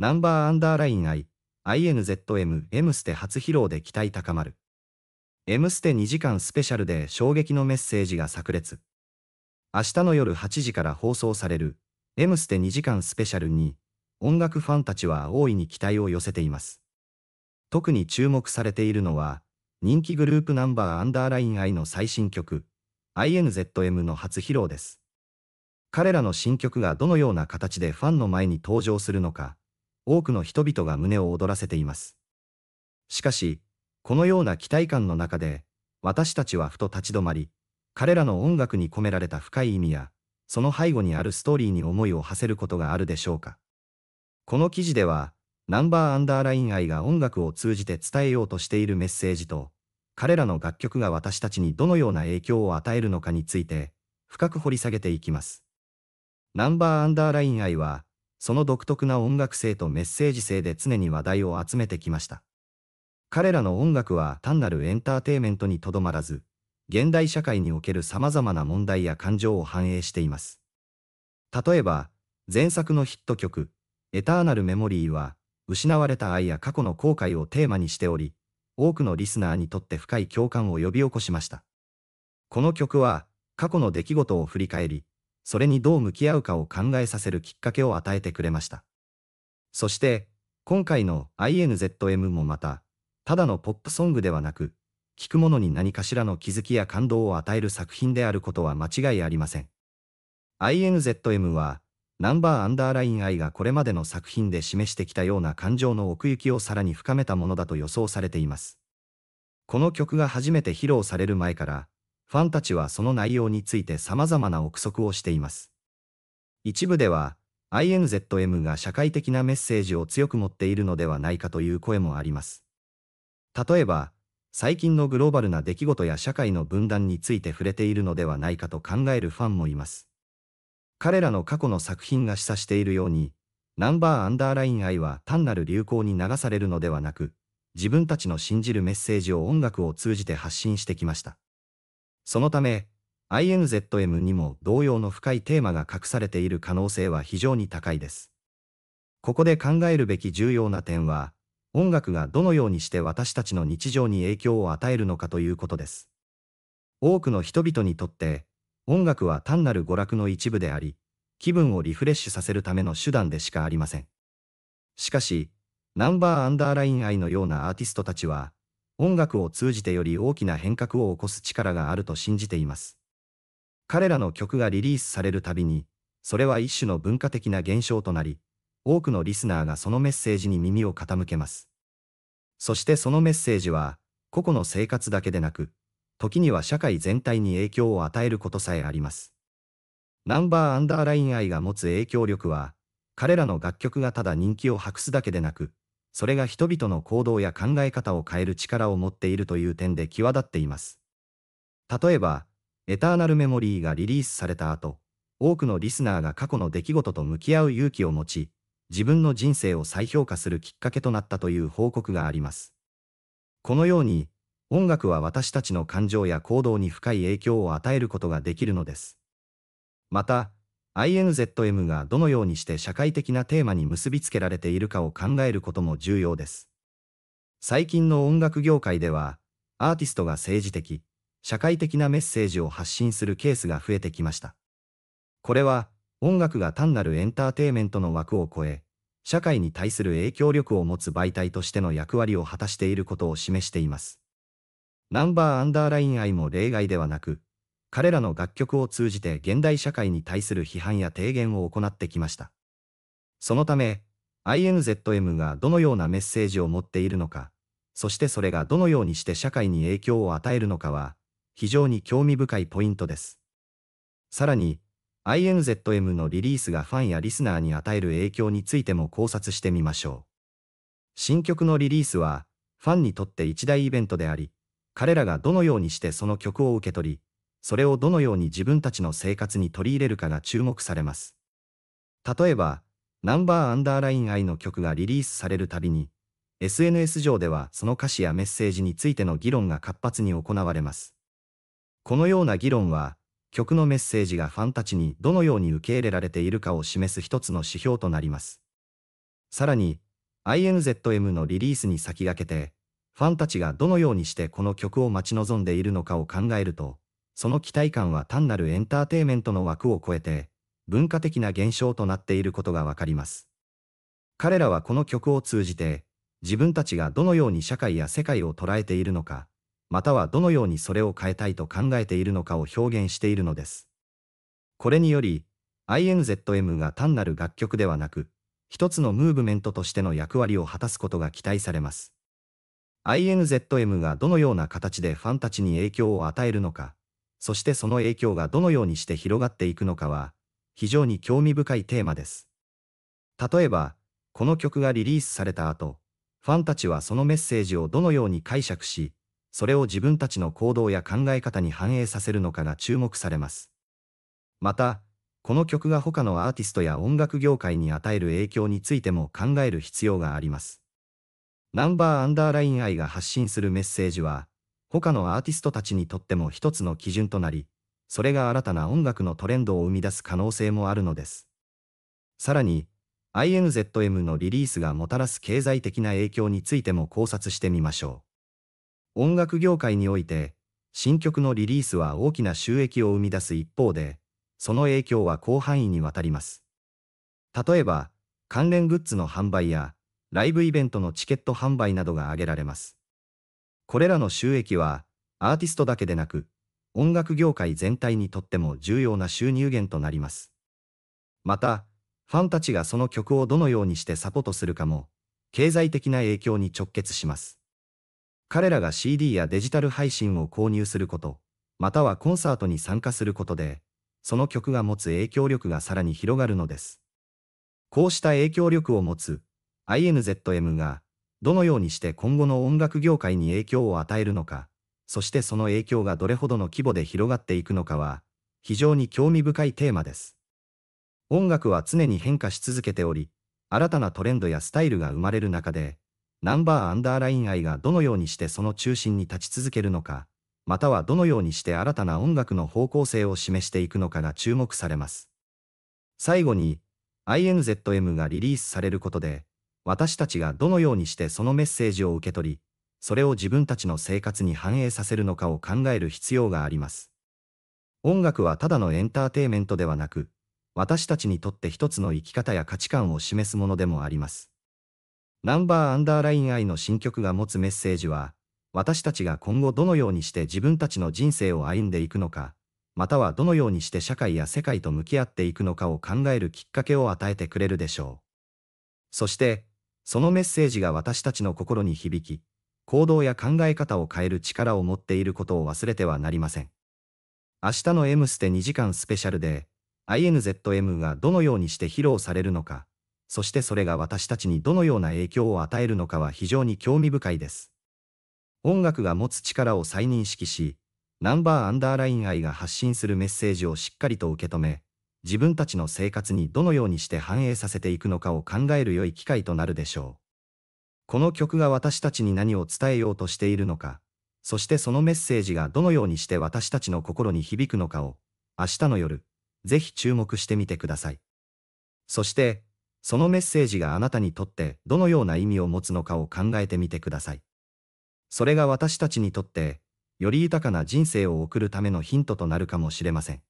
ナンバーアンダーライン I、INZM、M ステ初披露で期待高まる。M ステ2時間スペシャルで衝撃のメッセージが炸裂。明日の夜8時から放送される、M ステ2時間スペシャルに、音楽ファンたちは大いに期待を寄せています。特に注目されているのは、人気グループナンバーアンダーライン I の最新曲、INZM の初披露です。彼らの新曲がどのような形でファンの前に登場するのか、多くの人々が胸を躍らせています。しかし、このような期待感の中で、私たちはふと立ち止まり、彼らの音楽に込められた深い意味や、その背後にあるストーリーに思いを馳せることがあるでしょうか。この記事では、ナンバーアンダーライン愛が音楽を通じて伝えようとしているメッセージと、彼らの楽曲が私たちにどのような影響を与えるのかについて、深く掘り下げていきます。ナンバーアンダーライン愛は、その独特な音楽性とメッセージ性で常に話題を集めてきました。彼らの音楽は単なるエンターテイメントにとどまらず、現代社会における様々な問題や感情を反映しています。例えば、前作のヒット曲、エターナルメモリーは、失われた愛や過去の後悔をテーマにしており、多くのリスナーにとって深い共感を呼び起こしました。この曲は、過去の出来事を振り返り、それにどう向き合うかを考えさせるきっかけを与えてくれました。そして、今回の INZM もまた、ただのポップソングではなく、聴く者に何かしらの気づきや感動を与える作品であることは間違いありません。INZM は、ナンバーアンダーライン I がこれまでの作品で示してきたような感情の奥行きをさらに深めたものだと予想されています。この曲が初めて披露される前から、ファンたちはその内容について様々な憶測をしています。一部では、INZM が社会的なメッセージを強く持っているのではないかという声もあります。例えば、最近のグローバルな出来事や社会の分断について触れているのではないかと考えるファンもいます。彼らの過去の作品が示唆しているように、ナンバーアンダーライン愛は単なる流行に流されるのではなく、自分たちの信じるメッセージを音楽を通じて発信してきました。そのため、INZM にも同様の深いテーマが隠されている可能性は非常に高いです。ここで考えるべき重要な点は、音楽がどのようにして私たちの日常に影響を与えるのかということです。多くの人々にとって、音楽は単なる娯楽の一部であり、気分をリフレッシュさせるための手段でしかありません。しかし、ナンバーアンダーライン愛のようなアーティストたちは、音楽を通じてより大きな変革を起こす力があると信じています。彼らの曲がリリースされるたびに、それは一種の文化的な現象となり、多くのリスナーがそのメッセージに耳を傾けます。そしてそのメッセージは、個々の生活だけでなく、時には社会全体に影響を与えることさえあります。ナンバーアンダーライン愛が持つ影響力は、彼らの楽曲がただ人気を博すだけでなく、それが人々の行動や考え方を変える力を持っているという点で際立っています。例えば、エターナルメモリーがリリースされた後、多くのリスナーが過去の出来事と向き合う勇気を持ち、自分の人生を再評価するきっかけとなったという報告があります。このように、音楽は私たちの感情や行動に深い影響を与えることができるのです。また、INZM がどのようにして社会的なテーマに結びつけられているかを考えることも重要です。最近の音楽業界では、アーティストが政治的、社会的なメッセージを発信するケースが増えてきました。これは、音楽が単なるエンターテイメントの枠を超え、社会に対する影響力を持つ媒体としての役割を果たしていることを示しています。ナンバーアンダーライン愛も例外ではなく、彼らの楽曲を通じて現代社会に対する批判や提言を行ってきました。そのため、INZM がどのようなメッセージを持っているのか、そしてそれがどのようにして社会に影響を与えるのかは、非常に興味深いポイントです。さらに、INZM のリリースがファンやリスナーに与える影響についても考察してみましょう。新曲のリリースは、ファンにとって一大イベントであり、彼らがどのようにしてその曲を受け取り、それをどのように自分たちの生活に取り入れるかが注目されます。例えば、ナンバーアンダーライン I の曲がリリースされるたびに、SNS 上ではその歌詞やメッセージについての議論が活発に行われます。このような議論は、曲のメッセージがファンたちにどのように受け入れられているかを示す一つの指標となります。さらに、INZM のリリースに先駆けて、ファンたちがどのようにしてこの曲を待ち望んでいるのかを考えると、その期待感は単なるエンターテイメントの枠を超えて、文化的な現象となっていることがわかります。彼らはこの曲を通じて、自分たちがどのように社会や世界を捉えているのか、またはどのようにそれを変えたいと考えているのかを表現しているのです。これにより、INZM が単なる楽曲ではなく、一つのムーブメントとしての役割を果たすことが期待されます。INZM がどのような形でファンたちに影響を与えるのか、そしてその影響がどのようにして広がっていくのかは、非常に興味深いテーマです。例えば、この曲がリリースされた後、ファンたちはそのメッセージをどのように解釈し、それを自分たちの行動や考え方に反映させるのかが注目されます。また、この曲が他のアーティストや音楽業界に与える影響についても考える必要があります。ナンバーアンダーライン愛が発信するメッセージは、他のアーティストたちにとっても一つの基準となり、それが新たな音楽のトレンドを生み出す可能性もあるのです。さらに、INZM のリリースがもたらす経済的な影響についても考察してみましょう。音楽業界において、新曲のリリースは大きな収益を生み出す一方で、その影響は広範囲にわたります。例えば、関連グッズの販売や、ライブイベントのチケット販売などが挙げられます。これらの収益は、アーティストだけでなく、音楽業界全体にとっても重要な収入源となります。また、ファンたちがその曲をどのようにしてサポートするかも、経済的な影響に直結します。彼らが CD やデジタル配信を購入すること、またはコンサートに参加することで、その曲が持つ影響力がさらに広がるのです。こうした影響力を持つ INZM がどのようにして今後の音楽業界に影響を与えるのか、そしてその影響がどれほどの規模で広がっていくのかは、非常に興味深いテーマです。音楽は常に変化し続けており、新たなトレンドやスタイルが生まれる中で、ナンバーアンダーライン愛がどのようにしてその中心に立ち続けるのか、またはどのようにして新たな音楽の方向性を示していくのかが注目されます。最後に、INZM がリリースされることで、私たちがどのようにしてそのメッセージを受け取り、それを自分たちの生活に反映させるのかを考える必要があります。音楽はただのエンターテイメントではなく、私たちにとって一つの生き方や価値観を示すものでもあります。ナンバーアンダーライン愛の新曲が持つメッセージは、私たちが今後どのようにして自分たちの人生を歩んでいくのか、またはどのようにして社会や世界と向き合っていくのかを考えるきっかけを与えてくれるでしょう。そして、そのメッセージが私たちの心に響き、行動や考え方を変える力を持っていることを忘れてはなりません。明日の M ステ2時間スペシャルで、INZM がどのようにして披露されるのか、そしてそれが私たちにどのような影響を与えるのかは非常に興味深いです。音楽が持つ力を再認識し、ナンバーアンダーライン愛が発信するメッセージをしっかりと受け止め、自分たちの生活にどのようにして反映させていくのかを考える良い機会となるでしょう。この曲が私たちに何を伝えようとしているのか、そしてそのメッセージがどのようにして私たちの心に響くのかを、明日の夜、ぜひ注目してみてください。そして、そのメッセージがあなたにとってどのような意味を持つのかを考えてみてください。それが私たちにとって、より豊かな人生を送るためのヒントとなるかもしれません。